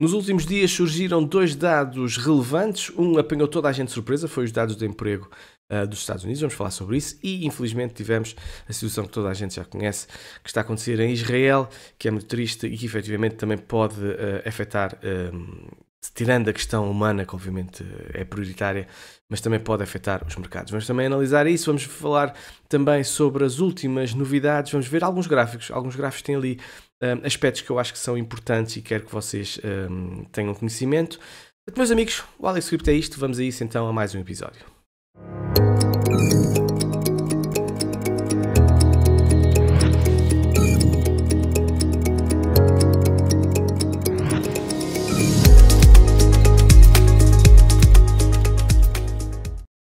Nos últimos dias surgiram dois dados relevantes. Um apanhou toda a gente de surpresa, foi os dados de emprego uh, dos Estados Unidos, vamos falar sobre isso. E infelizmente tivemos a situação que toda a gente já conhece, que está a acontecer em Israel, que é muito triste e que efetivamente também pode uh, afetar. Uh, tirando a questão humana, que obviamente é prioritária, mas também pode afetar os mercados. Vamos também analisar isso, vamos falar também sobre as últimas novidades, vamos ver alguns gráficos. Alguns gráficos têm ali um, aspectos que eu acho que são importantes e quero que vocês um, tenham conhecimento. Meus amigos, o AliExScript é isto, vamos a isso então a mais um episódio.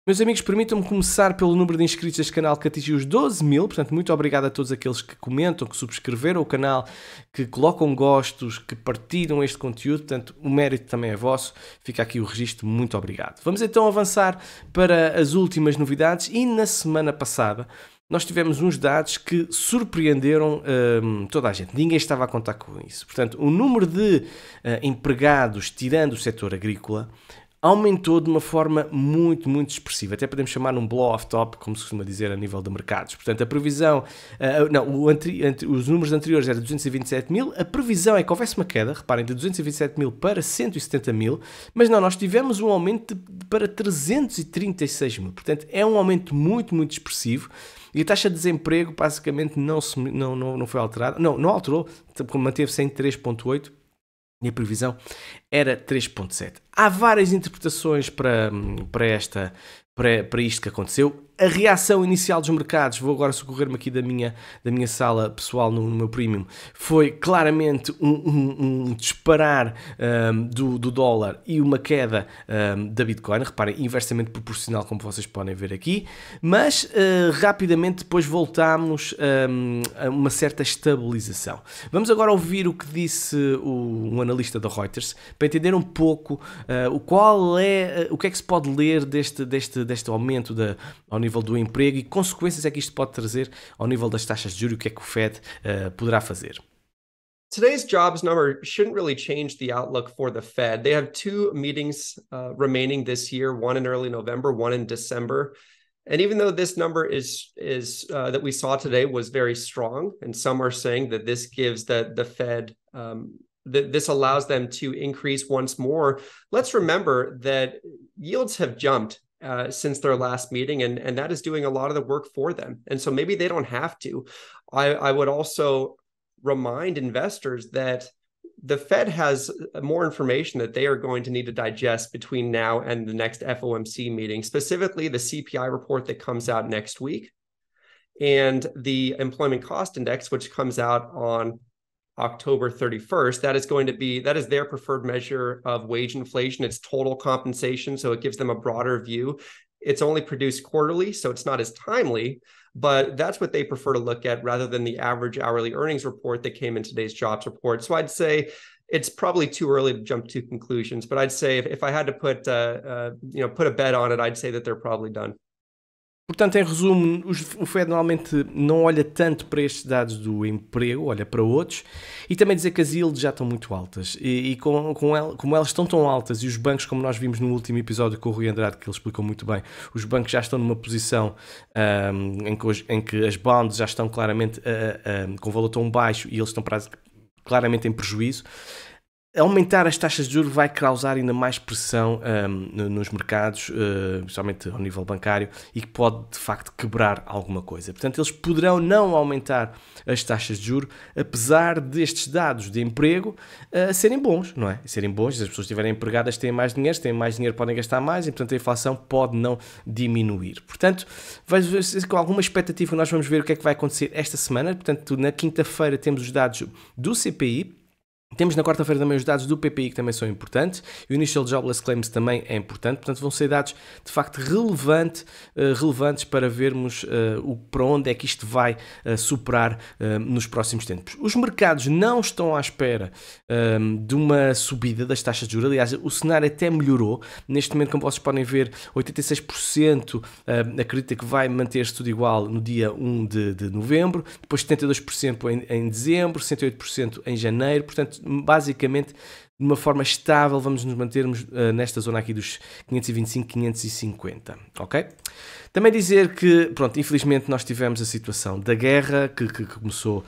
Meus amigos, permitam-me começar pelo número de inscritos deste canal que atingiu os 12 mil, portanto, muito obrigado a todos aqueles que comentam, que subscreveram o canal, que colocam gostos, que partilham este conteúdo, portanto, o mérito também é vosso, fica aqui o registro, muito obrigado. Vamos então avançar para as últimas novidades e na semana passada nós tivemos uns dados que surpreenderam hum, toda a gente. Ninguém estava a contar com isso. Portanto, o número de uh, empregados, tirando o setor agrícola, aumentou de uma forma muito, muito expressiva. Até podemos chamar um blow-off top, como se costuma dizer a nível de mercados. Portanto, a previsão, uh, ah, ah, não, anteri, ante, os números anteriores eram 227 mil, a previsão é que houvesse uma queda, reparem, de 227 mil para 170 mil, mas não, nós tivemos um aumento de, para 336 mil. Portanto, é um aumento muito, muito expressivo. E a taxa de desemprego basicamente não, se, não, não, não foi alterada, não, não alterou, manteve-se em 3,8% minha previsão era 3.7. Há várias interpretações para, hum, para, esta, para, para isto que aconteceu a reação inicial dos mercados, vou agora socorrer-me aqui da minha, da minha sala pessoal no, no meu premium, foi claramente um, um, um disparar um, do, do dólar e uma queda da Bitcoin, reparem, inversamente proporcional, como vocês podem ver aqui, mas uh, rapidamente depois voltámos a uma certa estabilização. Vamos agora ouvir o que disse o, um analista da Reuters para entender um pouco uh, o qual é, uh, o que é que se pode ler deste, deste, deste aumento da, ao nível nível do emprego e consequências é que isto pode trazer ao nível das taxas de juros, o que é que o Fed uh, poderá fazer. Today's jobs number shouldn't really change the outlook for the Fed. They have two meetings uh, remaining this year, one in early November, one in December. And even though this number is is uh, that we saw today was very strong, and some are saying that this gives the the Fed um, that this allows them to increase once more. Let's remember that yields have jumped uh, since their last meeting, and and that is doing a lot of the work for them. And so maybe they don't have to. I, I would also remind investors that the Fed has more information that they are going to need to digest between now and the next FOMC meeting, specifically the CPI report that comes out next week and the employment cost index, which comes out on October 31st, that is going to be that is their preferred measure of wage inflation. It's total compensation, so it gives them a broader view. It's only produced quarterly, so it's not as timely, but that's what they prefer to look at rather than the average hourly earnings report that came in today's jobs report. So I'd say it's probably too early to jump to conclusions, but I'd say if, if I had to put uh, uh, you know put a bet on it, I'd say that they're probably done. Portanto, em resumo, o Fed normalmente não olha tanto para estes dados do emprego, olha para outros, e também dizer que as yields já estão muito altas. E, e com, com el, como elas estão tão altas, e os bancos, como nós vimos no último episódio com o Rui Andrade, que ele explicou muito bem, os bancos já estão numa posição um, em, que os, em, que, as bonds já estão claramente uh, uh, com valor tão baixo e eles estão claramente em prejuízo aumentar as taxas de juros vai causar ainda mais pressão um, nos mercados, uh, principalmente ao nível bancário, e que pode de facto quebrar alguma coisa. Portanto, eles poderão não aumentar as taxas de juros, apesar destes dados de emprego uh, serem bons, não é? Serem bons, se as pessoas estiverem empregadas têm mais dinheiro, se têm mais dinheiro podem gastar mais e, portanto, a inflação pode não diminuir. Portanto, vai com alguma expectativa nós vamos ver o que é que vai acontecer esta semana. Portanto, na quinta-feira temos os dados do CPI temos na quarta-feira também os dados do PPI que também são importantes e o Initial Jobless Claims também é importante, portanto vão ser dados de facto relevante, eh, relevantes para vermos eh, para onde é que isto vai eh, superar nos próximos tempos. Os mercados não estão à espera de uma subida das taxas de juros, aliás o cenário até melhorou, neste momento como vocês podem ver 86% acredita que vai manter-se tudo igual no dia 1 de, novembro, depois 72% em, em dezembro, 68% em janeiro, portanto basicamente de uma forma estável, vamos nos mantermos uh, nesta zona aqui dos 525, 550, ok? Também dizer que, pronto, infelizmente nós tivemos a situação da guerra que, que, que começou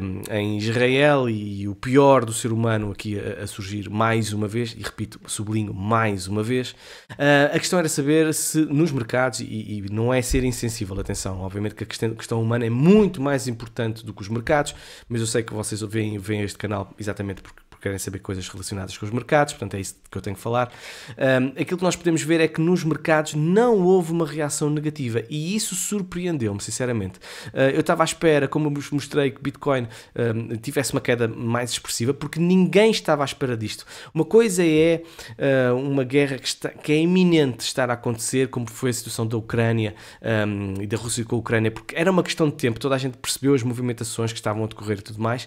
um, eh, em Israel e o pior do ser humano aqui a, a, surgir mais uma vez, e repito, sublinho mais uma vez. Uh, a questão era saber se nos mercados, e, e, não é ser insensível, atenção, obviamente que a questão, questão, humana é muito mais importante do que os mercados, mas eu sei que vocês veem, veem este canal exatamente porque querem saber coisas relacionadas com os mercados, portanto é isso que eu tenho que falar. Um, aquilo que nós podemos ver é que nos mercados não houve uma reação negativa e isso surpreendeu-me, sinceramente. Uh, eu estava à espera, como eu vos mostrei, que Bitcoin um, tivesse uma queda mais expressiva, porque ninguém estava à espera disto. Uma coisa é uh, uma guerra que, está, que é iminente estar a acontecer, como foi a situação da Ucrânia um, e da Rússia com a Ucrânia, porque era uma questão de tempo, toda a gente percebeu as movimentações que estavam a decorrer e tudo mais.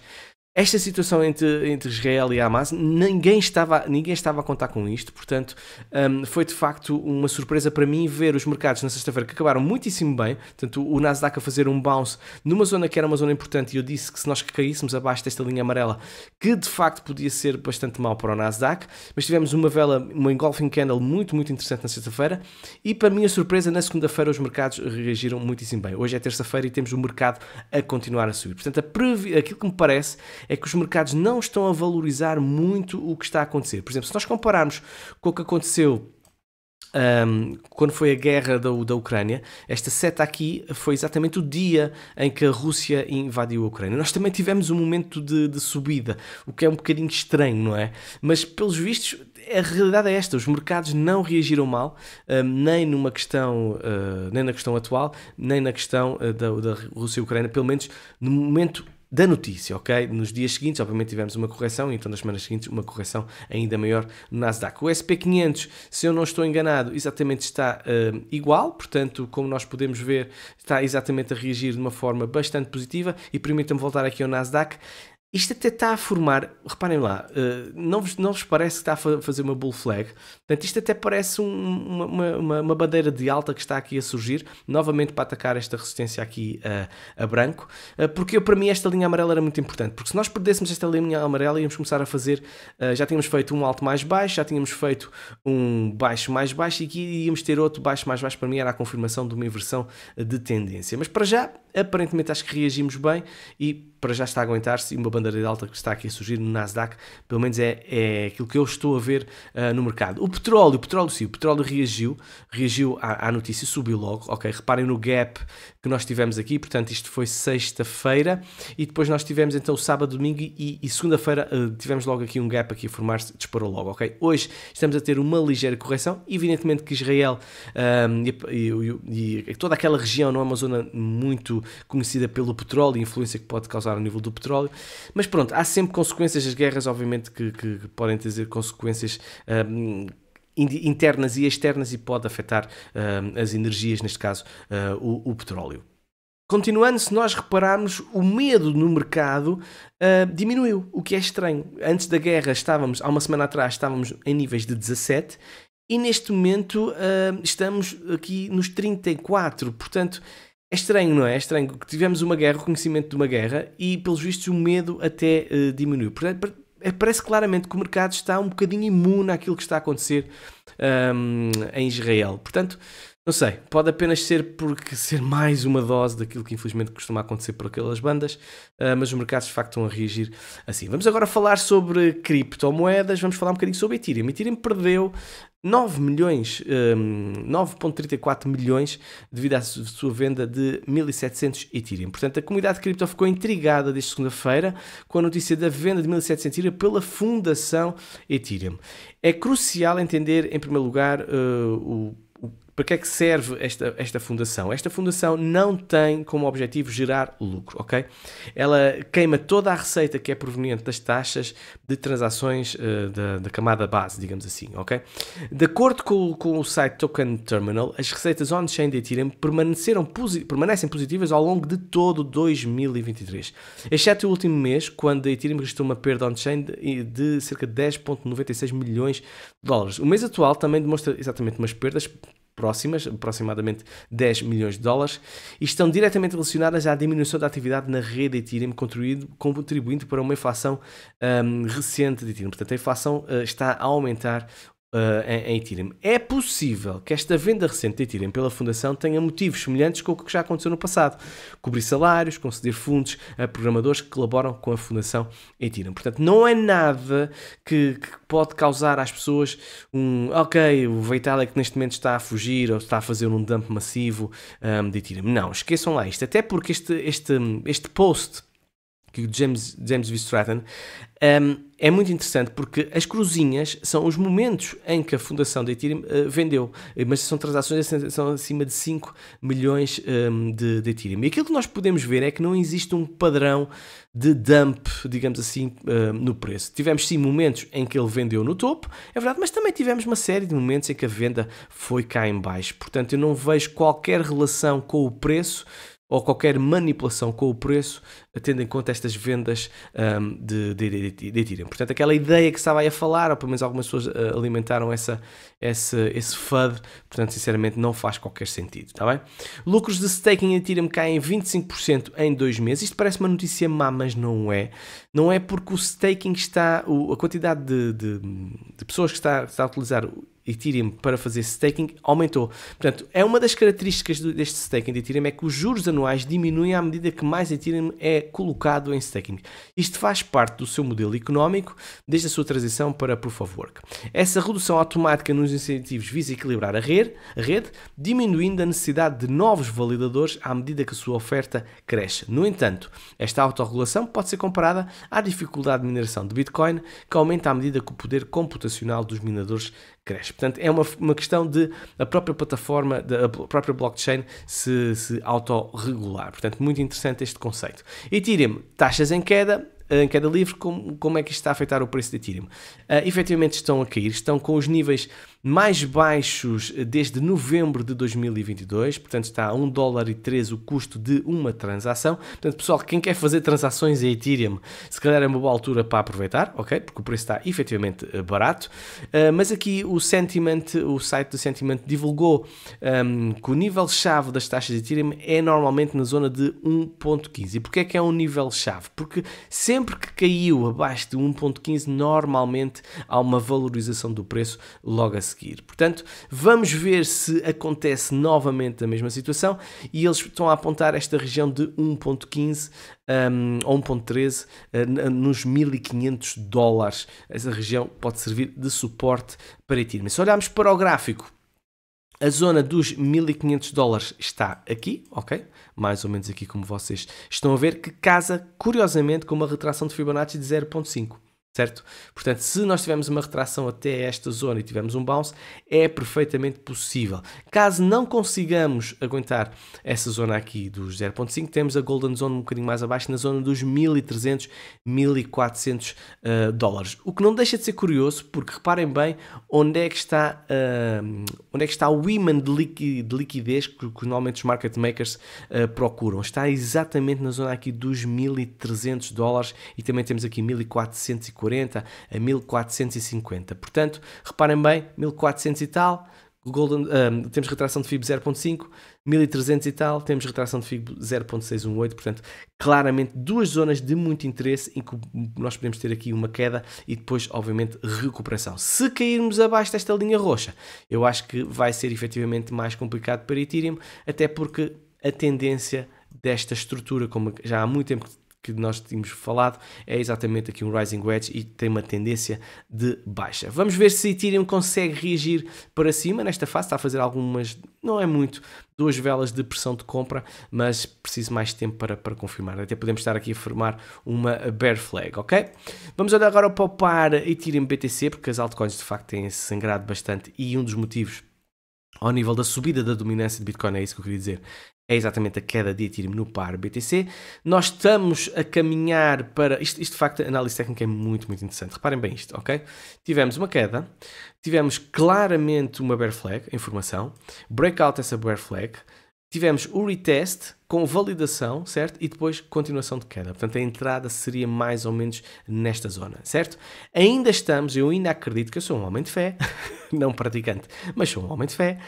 Esta situação entre, entre Israel e Hamas, ninguém estava, ninguém estava a contar com isto, portanto, um, foi de facto uma surpresa para mim ver os mercados na sexta-feira que acabaram muitíssimo bem, tanto o Nasdaq a fazer um bounce numa zona que era uma zona importante e eu disse que se nós caíssemos abaixo desta linha amarela, que de facto podia ser bastante mal para o Nasdaq, mas tivemos uma vela, uma engulfing candle muito, muito interessante na sexta-feira e para minha surpresa, na segunda-feira os mercados reagiram muitíssimo bem. Hoje é terça-feira e temos o mercado a continuar a subir. Portanto, aquilo que me parece é que os mercados não estão a valorizar muito o que está a acontecer. Por exemplo, se nós compararmos com o que aconteceu um, quando foi a guerra da, da Ucrânia, esta seta aqui foi exatamente o dia em que a Rússia invadiu a Ucrânia. Nós também tivemos um momento de, de subida, o que é um bocadinho estranho, não é? Mas pelos vistos, a realidade é esta: os mercados não reagiram mal, nem numa questão, ah, nem na questão atual, nem na questão ah, da, da Rússia e Ucrânia, pelo menos no momento da notícia, ok? Nos dias seguintes, obviamente, tivemos uma correção, então nas semanas seguintes, uma correção ainda maior no Nasdaq. O SP500, se eu não estou enganado, exatamente está uh, igual, portanto, como nós podemos ver, está exatamente a reagir de uma forma bastante positiva. E permitam-me voltar aqui ao Nasdaq. Isto até está a formar, reparem lá, eh, não, vos, não vos parece que está a fazer uma bull flag? Portanto, isto até parece um, uma, uma, uma, bandeira de alta que está aqui a surgir, novamente para atacar esta resistência aqui a, a branco, eh, porque para mim esta linha amarela era muito importante, porque se nós perdêssemos esta linha amarela íamos começar a fazer, eh, já tínhamos feito um alto mais baixo, já tínhamos feito um baixo mais baixo e aqui íamos ter outro baixo mais baixo, para mim era a confirmação de uma inversão de tendência. Mas para já, aparentemente acho que reagimos bem e para já está a aguentar-se uma banda de alta que está aqui a surgir no Nasdaq, pelo menos é, é aquilo que eu estou a ver uh, no mercado. O petróleo, o petróleo sim, o petróleo reagiu, reagiu à, à, notícia, subiu logo, ok? Reparem no gap que nós tivemos aqui, portanto isto foi sexta-feira e depois nós tivemos então sábado, domingo e, e segunda-feira uh, tivemos logo aqui um gap aqui a formar-se, disparou logo, ok? Hoje estamos a ter uma ligeira correção, evidentemente que Israel um, ah, e, e, e toda aquela região não é uma zona muito conhecida pelo petróleo e influência que pode causar ao nível do petróleo, mas pronto, há sempre consequências, as guerras, obviamente, que, que podem trazer consequências. Um, internas e externas e pode afetar uh, as energias, neste caso uh, o, o, petróleo. Continuando, se nós repararmos, o medo no mercado uh, diminuiu, o que é estranho. Antes da guerra estávamos, há uma semana atrás, estávamos em níveis de 17 e neste momento estamos aqui nos 34, portanto é estranho, não é? É estranho que tivemos uma guerra, o conhecimento de uma guerra e, pelos vistos, o medo até uh, diminuiu. Portanto, eh, parece claramente que o mercado está um bocadinho imune àquilo que está a acontecer um, em Israel. Portanto, não sei, pode apenas ser porque ser mais uma dose daquilo que infelizmente costuma acontecer por aquelas bandas, ah, mas os mercados de facto estão a reagir assim. Vamos agora falar sobre criptomoedas, vamos falar um bocadinho sobre Ethereum. Ethereum perdeu 9 milhões, 9.34 hum, milhões devido à sua venda de 1.700 Ethereum. Portanto, a comunidade de cripto ficou intrigada desde segunda-feira com a notícia da venda de 1.700 Ethereum pela fundação Ethereum. É crucial entender, em primeiro lugar, ah, o para que é que serve esta, esta fundação? Esta fundação não tem como objetivo gerar lucro, ok? Ela queima toda a receita que é proveniente das taxas de transações uh, da, da, camada base, digamos assim, ok? De acordo com, com o site Token Terminal, as receitas on-chain de Ethereum permaneceram posi permanecem positivas ao longo de todo 2023, exceto o último mês, quando a Ethereum registrou uma perda on-chain de, de cerca de 10,96 milhões de dólares. O mês atual também demonstra exatamente umas perdas próximas, aproximadamente 10 milhões de dólares, e estão diretamente relacionadas à diminuição da atividade na rede Ethereum, contribuindo para uma inflação um, recente de Ethereum. Portanto, a inflação uh, está a aumentar uh, em, em Ethereum. É possível que esta venda recente de Ethereum pela Fundação tenha motivos semelhantes com o que já aconteceu no passado. Cobrir salários, conceder fundos a programadores que colaboram com a Fundação Ethereum. Portanto, não é nada que, que pode causar às pessoas um ok, o Vitalik neste momento está a fugir ou está a fazer um dump massivo um, ehm, de Ethereum. Não, esqueçam lá isto. Até porque este, este, este post que o James, James V. Stratton um, é muito interessante porque as cruzinhas são os momentos em que a fundação da Ethereum uh, ah, vendeu, mas são transações são acima de 5 milhões um, de, de, Ethereum. E aquilo que nós podemos ver é que não existe um padrão de dump, digamos assim, uh, no preço. Tivemos sim momentos em que ele vendeu no topo, é verdade, mas também tivemos uma série de momentos em que a venda foi cá em baixo. Portanto, eu não vejo qualquer relação com o preço ou qualquer manipulação com o preço, tendo em conta estas vendas um, de, de, de, de Ethereum. Portanto, aquela ideia que estava aí a falar, ou pelo menos algumas pessoas uh, alimentaram essa, esse FUD, portanto, sinceramente, não faz qualquer sentido, está bem? Lucros de staking em Ethereum caem 25% em dois meses. Isto parece uma notícia má, mas não é. Não é porque o staking está, o, a quantidade de, de, pessoas que está, que está a utilizar Ethereum para fazer staking aumentou. Portanto, é uma das características deste staking de Ethereum é que os juros anuais diminuem à medida que mais Ethereum é colocado em staking. Isto faz parte do seu modelo económico desde a sua transição para Proof of Work. Essa redução automática nos incentivos visa equilibrar a rede, a rede diminuindo a necessidade de novos validadores à medida que a sua oferta cresce. No entanto, esta autorregulação pode ser comparada à dificuldade de mineração de Bitcoin, que aumenta à medida que o poder computacional dos minadores cresce. Portanto, é uma, uma questão de a própria plataforma, da própria blockchain se, se autorregular. Portanto, muito interessante este conceito. Ethereum, taxas em queda, em queda livre como, como é que isto está a afetar o preço de Ethereum. Uh, efetivamente estão a cair, estão com os níveis mais baixos desde novembro de 2022, portanto está a 1 dólar e 3 o custo de uma transação. Portanto, pessoal, quem quer fazer transações em Ethereum, se calhar é uma boa altura para aproveitar, ok? Porque o preço está efetivamente eh, barato. Uh, mas aqui o Sentiment, o site do Sentiment divulgou um, ehm, que o nível-chave das taxas de Ethereum é normalmente na zona de 1.15. E porquê é que é um nível-chave? Porque sempre que caiu abaixo de 1.15, normalmente há uma valorização do preço logo a seguir. Portanto, vamos ver se acontece novamente a mesma situação e eles estão a apontar esta região de 1.15 um, ou 1.13 uh, nos 1500 dólares. Essa região pode servir de suporte para Ethereum. Se olharmos para o gráfico, a zona dos 1500 dólares está aqui, ok? Mais ou menos aqui como vocês estão a ver, que casa curiosamente com uma retração de Fibonacci de 0.5 certo? Portanto, se nós tivermos uma retração até esta zona e tivermos um bounce, é perfeitamente possível. Caso não consigamos aguentar essa zona aqui dos 0.5, temos a Golden Zone um bocadinho mais abaixo, na zona dos 1.300, 1.400 uh, dólares. O que não deixa de ser curioso, porque reparem bem onde é que está, uh, onde é que está o imã de, liqui, de liquidez que, que, normalmente os market makers uh, procuram. Está exatamente na zona aqui dos 1.300 dólares e também temos aqui 1.440 1440 a 1450. Portanto, reparem bem, 1400 e tal, Golden, um, temos retração de FIB 0.5, 1300 e tal, temos retração de FIB 0.618, portanto, claramente duas zonas de muito interesse em que nós podemos ter aqui uma queda e depois, obviamente, recuperação. Se cairmos abaixo desta linha roxa, eu acho que vai ser efetivamente mais complicado para Ethereum, até porque a tendência desta estrutura, como já há muito tempo que nós tínhamos falado, é exatamente aqui um Rising Wedge e tem uma tendência de baixa. Vamos ver se Ethereum consegue reagir para cima nesta fase, está a fazer algumas, não é muito, duas velas de pressão de compra, mas preciso mais tempo para, para confirmar. Até podemos estar aqui a formar uma bear flag, ok? Vamos olhar agora para o par Ethereum BTC, porque as altcoins de facto têm sangrado bastante e um dos motivos ao nível da subida da dominância de Bitcoin, é isso que eu queria dizer, é exatamente a queda de Ethereum no par BTC. Nós estamos a caminhar para. Isto, isto de facto, a análise técnica é muito, muito interessante. Reparem bem isto, ok? Tivemos uma queda, tivemos claramente uma bear flag informação. breakout essa bear flag, tivemos o retest com validação, certo? E depois continuação de queda. Portanto, a entrada seria mais ou menos nesta zona, certo? Ainda estamos, eu ainda acredito que eu sou um homem de fé, não praticante, mas sou um homem de fé,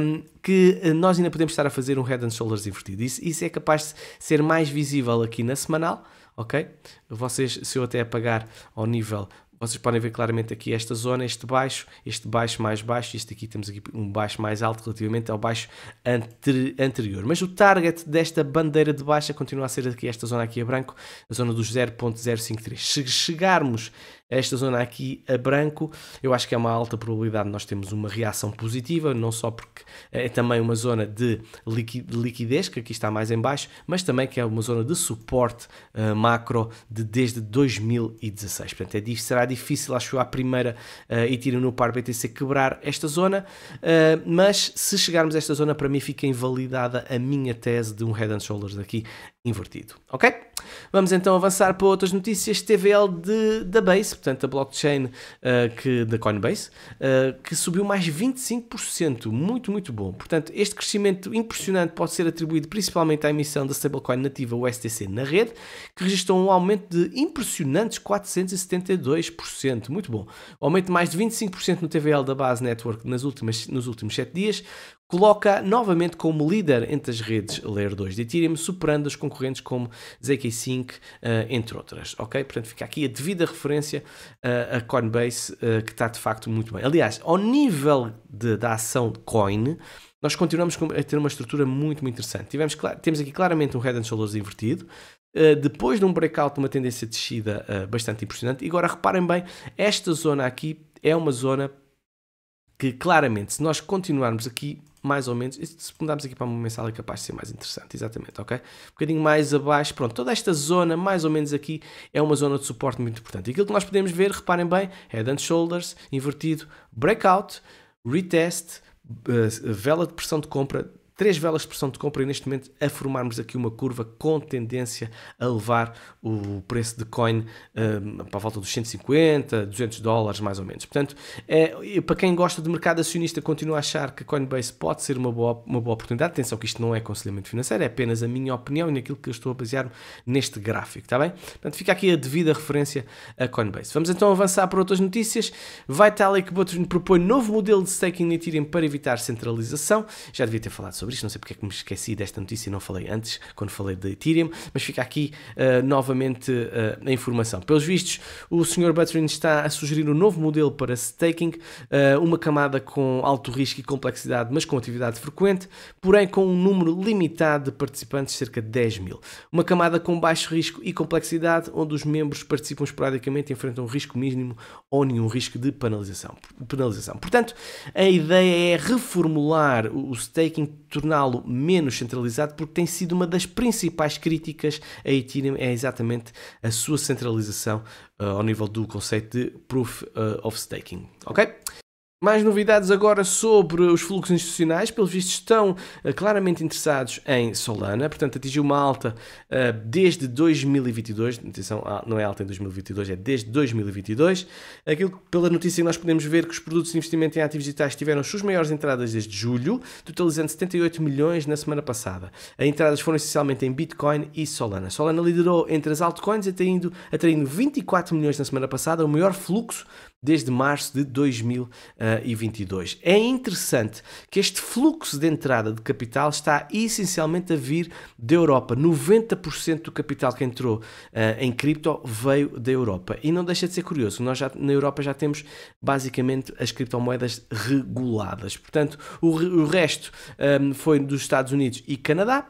um, que eh, nós ainda podemos estar a fazer um head and shoulders invertido. Isso, isso é capaz de ser mais visível aqui na semanal, ok? Vocês, se eu até apagar ao nível vocês podem ver claramente aqui esta zona, este baixo, este baixo mais baixo, este aqui temos aqui um baixo mais alto relativamente ao baixo ante anterior. Mas o target desta bandeira de baixa continua a ser aqui esta zona aqui a branco, a zona dos 0.053. Se chegarmos esta zona aqui a branco, eu acho que é uma alta probabilidade de nós termos uma reação positiva, não só porque é também uma zona de liquidez, que aqui está mais em baixo, mas também que é uma zona de suporte uh, macro de, desde 2016. Portanto, é, será difícil, acho eu, a primeira uh, Ethereum no par BTC quebrar esta zona, uh, mas se chegarmos a esta zona, para mim fica invalidada a minha tese de um head and shoulders aqui invertido, ok? Vamos então avançar para outras notícias. TVL de, da Base, portanto, a blockchain uh, que, da Coinbase, uh, que subiu mais 25%. Muito, muito bom. Portanto, este crescimento impressionante pode ser atribuído principalmente à emissão da stablecoin nativa USDC na rede, que registrou um aumento de impressionantes 472%. Muito bom. aumento de mais de 25% no TVL da Base Network nas últimas, nos últimos 7 dias, coloca novamente como líder entre as redes Layer 2 de Ethereum, superando as concorrentes como ZK5, uh, eh, entre outras. Ok? Portanto, fica aqui a devida referência uh, a Coinbase, uh, que está de facto muito bem. Aliás, ao nível de, da ação Coin, nós continuamos a ter uma estrutura muito, muito interessante. Tivemos, temos aqui claramente um head and shoulders invertido, Uh, depois de um breakout, uma tendência de descida uh, bastante impressionante. E agora reparem bem, esta zona aqui é uma zona que claramente, se nós continuarmos aqui, mais ou menos, se mudarmos aqui para uma mensal é capaz de ser mais interessante, exatamente, ok? Um bocadinho mais abaixo, pronto, toda esta zona, mais ou menos aqui, é uma zona de suporte muito importante. E aquilo que nós podemos ver, reparem bem, é head and shoulders, invertido, breakout, retest, eh, vela de pressão de compra três velas de pressão de compra e neste momento a formarmos aqui uma curva com tendência a levar o preço de coin um, para a volta dos 150, 200 dólares mais ou menos. Portanto, é, para quem gosta de mercado acionista, continua a achar que a Coinbase pode ser uma boa, uma boa oportunidade. Atenção que isto não é aconselhamento financeiro, é apenas a minha opinião e naquilo que eu estou a basear neste gráfico, está bem? Portanto, fica aqui a devida referência a Coinbase. Vamos então avançar para outras notícias. Vitalik Buterin propõe novo modelo de staking na Ethereum para evitar centralização. Já devia ter falado sobre sobre isto. Não sei porque é que me esqueci desta notícia e não falei antes, quando falei de Ethereum, mas fica aqui uh, novamente uh, a informação. Pelos vistos, o Sr. Buterin está a sugerir um novo modelo para staking, uh, uma camada com alto risco e complexidade, mas com atividade frequente, porém com um número limitado de participantes, cerca de 10 mil. Uma camada com baixo risco e complexidade, onde os membros participam esporadicamente e enfrentam um risco mínimo ou nenhum risco de penalização. penalização. Portanto, a ideia é reformular o staking torná-lo menos centralizado, porque tem sido uma das principais críticas a Ethereum, é exatamente a sua centralização uh, ao nível do conceito de Proof eh, of Staking. Ok? Mais novidades agora sobre os fluxos institucionais. Pelos vistos, estão eh, claramente interessados em Solana, portanto, atingiu uma alta uh, desde 2022. Atenção, ah, não é alta em 2022, é desde 2022. Aquilo pela notícia que nós podemos ver que os produtos de investimento em ativos digitais tiveram suas maiores entradas desde julho, totalizando 78 milhões na semana passada. As entradas foram essencialmente em Bitcoin e Solana. Solana liderou entre as altcoins, atraindo, atraindo 24 milhões na semana passada, o maior fluxo desde março de 2022. Eh, é interessante que este fluxo de entrada de capital está essencialmente a vir da Europa. 90% do capital que entrou uh, em cripto veio da Europa. E não deixa de ser curioso, nós já, na Europa já temos basicamente as criptomoedas reguladas. Portanto, o, o resto um, eh, foi dos Estados Unidos e Canadá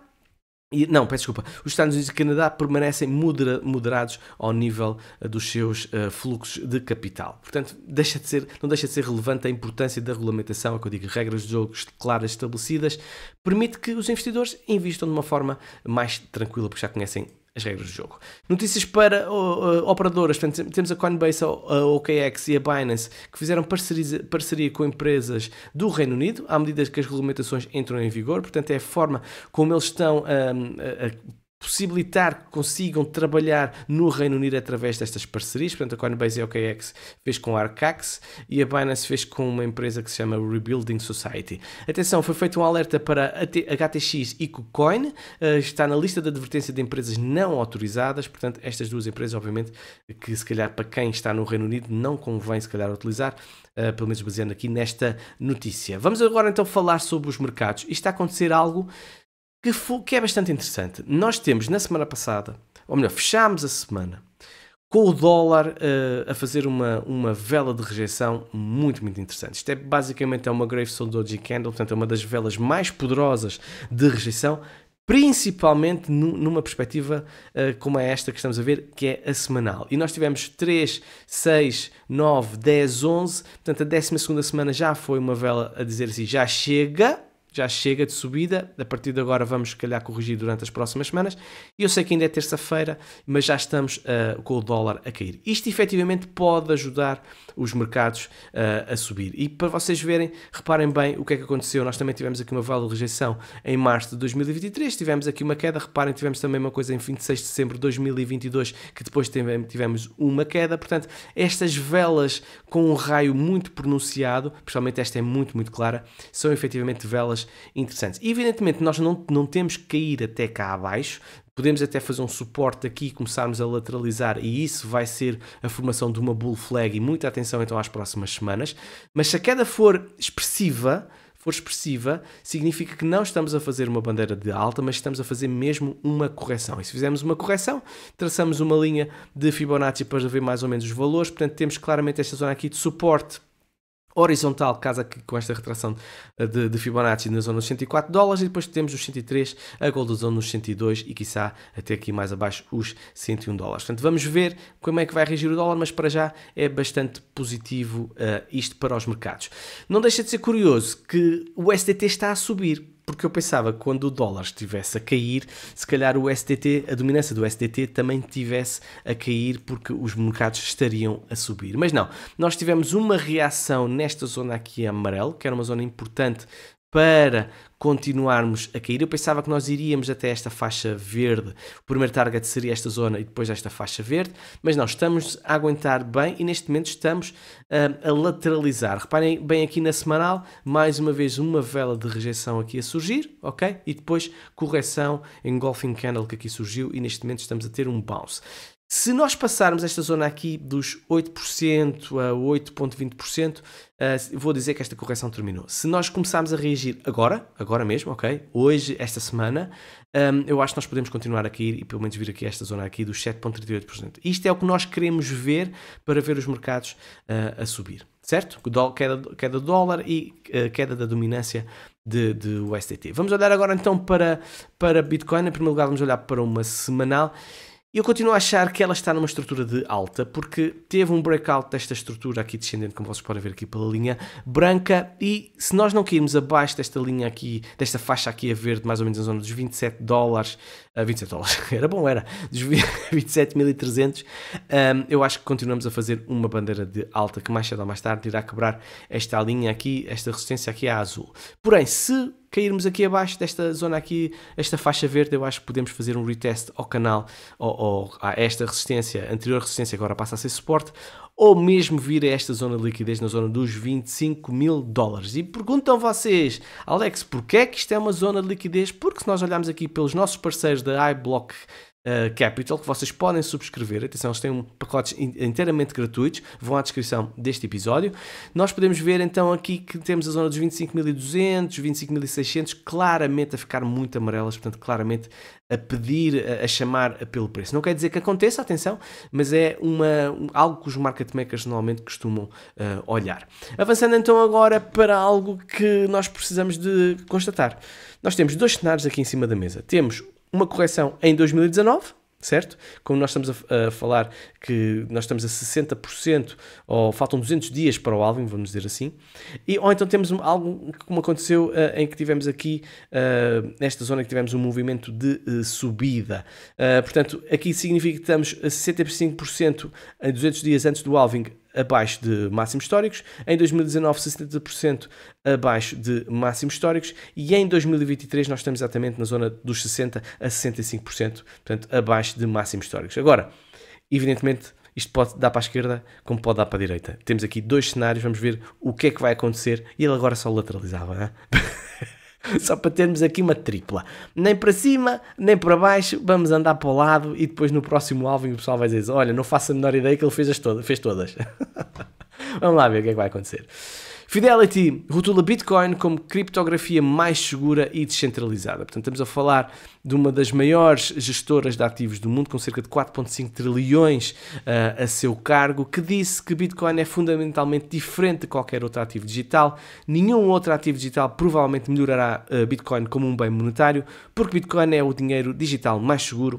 e, não, peço desculpa. Os Estados Unidos e Canadá permanecem modera moderados ao nível eh, dos seus uh, fluxos de capital. Portanto, deixa de ser, não deixa de ser relevante a importância da regulamentação, é que eu digo, regras de jogos claras estabelecidas, permite que os investidores invistam de uma forma mais tranquila, porque já conhecem as regras do jogo. Notícias para uh, operadoras, portanto, temos a Coinbase, a, OKX e a Binance que fizeram parceria, parceria com empresas do Reino Unido à medida que as regulamentações entram em vigor, portanto é a forma como eles estão um, a, a possibilitar que consigam trabalhar no Reino Unido através destas parcerias. Portanto, a Coinbase e a OKX fez com a Arcax e a Binance fez com uma empresa que se chama Rebuilding Society. Atenção, foi feito um alerta para HTX e KuCoin, eh, está na lista de advertência de empresas não autorizadas, portanto, estas duas empresas, obviamente, que se calhar para quem está no Reino Unido não convém se calhar utilizar, eh, pelo menos baseando aqui nesta notícia. Vamos agora então falar sobre os mercados. Isto está a acontecer algo que, foi, que é bastante interessante. Nós temos na semana passada, ou melhor, fechámos a semana com o dólar uh, a fazer uma, uma vela de rejeição muito, muito interessante. Isto é basicamente é uma Gravestone Doji Candle, portanto é uma das velas mais poderosas de rejeição, principalmente numa perspectiva uh, como é esta que estamos a ver, que é a semanal. E nós tivemos 3, 6, 9, 10, 11, portanto a 12 semana já foi uma vela a dizer assim, já chega, já chega de subida. A partir de agora vamos, se calhar, corrigir durante as próximas semanas. E eu sei que ainda é terça-feira, mas já estamos uh, com o dólar a cair. Isto efetivamente pode ajudar os mercados uh, a subir. E para vocês verem, reparem bem o que é que aconteceu. Nós também tivemos aqui uma de rejeição em março de 2023, tivemos aqui uma queda. Reparem, tivemos também uma coisa em 26 de dezembro de 2022, que depois tivemos uma queda. Portanto, estas velas com um raio muito pronunciado, principalmente esta é muito, muito clara, são efetivamente velas interessantes. Evidentemente, nós não, não temos que cair até cá abaixo, Podemos até fazer um suporte aqui e começarmos a lateralizar, e isso vai ser a formação de uma bull flag. E muita atenção então às próximas semanas. Mas se a queda for expressiva, for expressiva, significa que não estamos a fazer uma bandeira de alta, mas estamos a fazer mesmo uma correção. E se fizermos uma correção, traçamos uma linha de Fibonacci para ver mais ou menos os valores. Portanto, temos claramente esta zona aqui de suporte horizontal, casa que com esta retração eh, de, de, Fibonacci na zona dos 104 dólares e depois temos os 103, a Gold Zone nos 102 e quiçá até aqui mais abaixo os 101 dólares. Portanto, vamos ver como é que vai reagir o dólar, mas para já é bastante positivo uh, isto para os mercados. Não deixa de ser curioso que o SDT está a subir, porque eu pensava que quando o dólar estivesse a cair, se calhar o STT, a dominância do STT também tivesse a cair porque os mercados estariam a subir. Mas não, nós tivemos uma reação nesta zona aqui amarela, que era uma zona importante para continuarmos a cair. Eu pensava que nós iríamos até esta faixa verde. O primeiro target seria esta zona e depois esta faixa verde, mas não, estamos a aguentar bem e neste momento estamos a, hum, a lateralizar. Reparem bem aqui na semanal, mais uma vez uma vela de rejeição aqui a surgir, ok? E depois correção engulfing candle que aqui surgiu e neste momento estamos a ter um bounce. Se nós passarmos esta zona aqui dos 8% a 8,20%, uh, eh, vou dizer que esta correção terminou. Se nós começarmos a reagir agora, agora mesmo, ok? Hoje, esta semana, um, ehm, eu acho que nós podemos continuar a cair e pelo menos vir aqui a esta zona aqui dos 7,38%. Isto é o que nós queremos ver para ver os mercados uh, a subir, certo? Queda, queda do dólar e uh, queda da dominância de, de USDT. Vamos olhar agora então para, para Bitcoin. Em primeiro lugar, vamos olhar para uma semanal. E eu continuo a achar que ela está numa estrutura de alta, porque teve um breakout desta estrutura aqui descendente, como vocês podem ver aqui pela linha branca, e se nós não cairmos abaixo desta linha aqui, desta faixa aqui a verde, mais ou menos na zona dos 27 dólares, 27 ah, dólares, era bom, era, dos 27.300, ah, eu acho que continuamos a fazer uma bandeira de alta, que mais cedo ou mais tarde irá quebrar esta linha aqui, esta resistência aqui a azul. Porém, se cairmos aqui abaixo desta zona aqui, esta faixa verde, eu acho que podemos fazer um retest ao canal, ou, ou a esta resistência, anterior resistência, agora passa a ser suporte, ou mesmo vir a esta zona de liquidez na zona dos 25 mil dólares. E perguntam vocês, Alex, porquê é que isto é uma zona de liquidez? Porque se nós olharmos aqui pelos nossos parceiros da iBlock Uh, Capital que vocês podem subscrever. Atenção, eles têm um pacotes inteiramente gratuitos, vão à descrição deste episódio. Nós podemos ver então aqui que temos a zona dos 25.200, 25.600 claramente a ficar muito amarelas, portanto, claramente a pedir, a, a, chamar pelo preço. Não quer dizer que aconteça, atenção, mas é uma, um, algo que os market makers normalmente costumam uh, olhar. Avançando então agora para algo que nós precisamos de constatar. Nós temos dois cenários aqui em cima da mesa. Temos uma correção em 2019 certo? Como nós estamos a, a, falar que nós estamos a 60% ou faltam 200 dias para o Alving, vamos dizer assim, e, ou então temos algo como aconteceu uh, em que tivemos aqui, uh, nesta zona que tivemos um movimento de uh, subida. portanto, aqui significa que estamos a 65% em 200 dias antes do Alving abaixo de máximos históricos, em 2019 60% abaixo de máximos históricos e em 2023 nós estamos exatamente na zona dos 60 a 65%, portanto abaixo de máximos históricos. Agora, evidentemente, isto pode dar para a esquerda como pode dar para a direita. Temos aqui dois cenários, vamos ver o que é que vai acontecer e ele agora só lateralizava, não é? Só para termos aqui uma tripla. Nem para cima, nem para baixo, vamos andar para o lado e depois no próximo alvo o pessoal vai dizer: Olha, não faço a menor ideia que ele fez, as todas, fez todas. vamos lá ver o que é que vai acontecer. Fidelity rotula Bitcoin como criptografia mais segura e descentralizada. Portanto, estamos a falar de uma das maiores gestoras de ativos do mundo, com cerca de 4,5 trilhões uh, a seu cargo, que disse que Bitcoin é fundamentalmente diferente de qualquer outro ativo digital. Nenhum outro ativo digital provavelmente melhorará uh, Bitcoin como um bem monetário, porque Bitcoin é o dinheiro digital mais seguro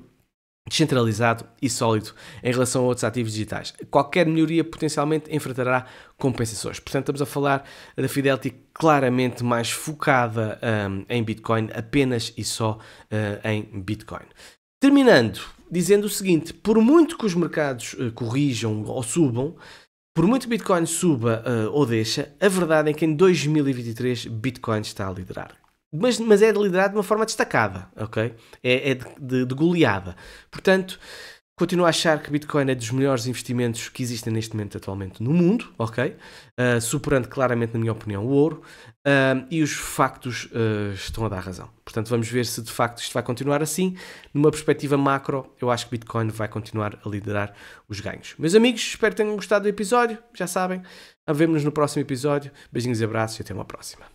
descentralizado e sólido em relação a outros ativos digitais. Qualquer melhoria potencialmente enfrentará compensações. Portanto, estamos a falar da Fidelity claramente mais focada um, em Bitcoin, apenas e só uh, em Bitcoin. Terminando, dizendo o seguinte: por muito que os mercados uh, corrijam ou subam, por muito Bitcoin suba uh, ou deixa, a verdade é que em 2023 Bitcoin está a liderar mas, mas é liderado de uma forma destacada, ok? É, é de, de, de, goleada. Portanto, continuo a achar que Bitcoin é dos melhores investimentos que existem neste momento atualmente no mundo, ok? Uh, superando claramente, na minha opinião, o ouro. Uh, e os factos uh, estão a dar razão. Portanto, vamos ver se de facto isto vai continuar assim. Numa perspectiva macro, eu acho que Bitcoin vai continuar a liderar os ganhos. Meus amigos, espero que tenham gostado do episódio. Já sabem, avemos nos no próximo episódio. Beijinhos e abraços e até uma próxima.